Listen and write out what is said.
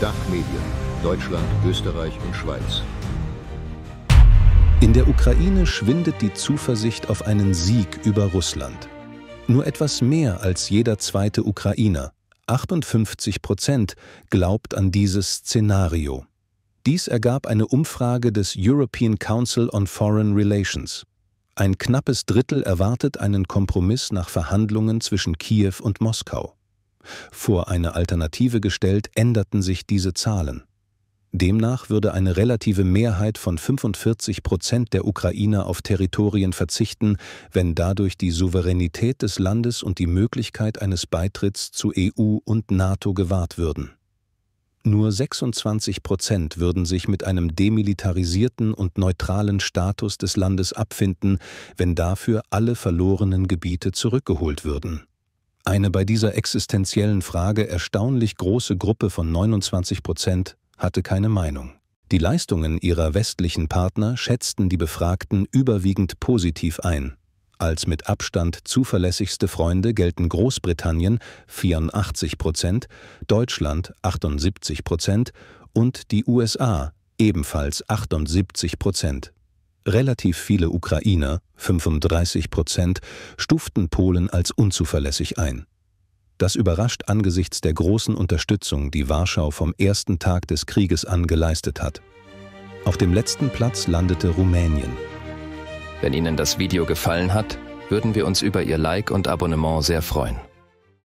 Dachmedien Deutschland, Österreich und Schweiz. In der Ukraine schwindet die Zuversicht auf einen Sieg über Russland. Nur etwas mehr als jeder zweite Ukrainer, 58 Prozent, glaubt an dieses Szenario. Dies ergab eine Umfrage des European Council on Foreign Relations. Ein knappes Drittel erwartet einen Kompromiss nach Verhandlungen zwischen Kiew und Moskau vor eine Alternative gestellt, änderten sich diese Zahlen. Demnach würde eine relative Mehrheit von 45 Prozent der Ukrainer auf Territorien verzichten, wenn dadurch die Souveränität des Landes und die Möglichkeit eines Beitritts zu EU und NATO gewahrt würden. Nur 26 Prozent würden sich mit einem demilitarisierten und neutralen Status des Landes abfinden, wenn dafür alle verlorenen Gebiete zurückgeholt würden. Eine bei dieser existenziellen Frage erstaunlich große Gruppe von 29 Prozent hatte keine Meinung. Die Leistungen ihrer westlichen Partner schätzten die Befragten überwiegend positiv ein. Als mit Abstand zuverlässigste Freunde gelten Großbritannien 84 Prozent, Deutschland 78 Prozent und die USA ebenfalls 78 Prozent. Relativ viele Ukrainer, 35 Prozent, stuften Polen als unzuverlässig ein. Das überrascht angesichts der großen Unterstützung, die Warschau vom ersten Tag des Krieges an geleistet hat. Auf dem letzten Platz landete Rumänien. Wenn Ihnen das Video gefallen hat, würden wir uns über Ihr Like und Abonnement sehr freuen.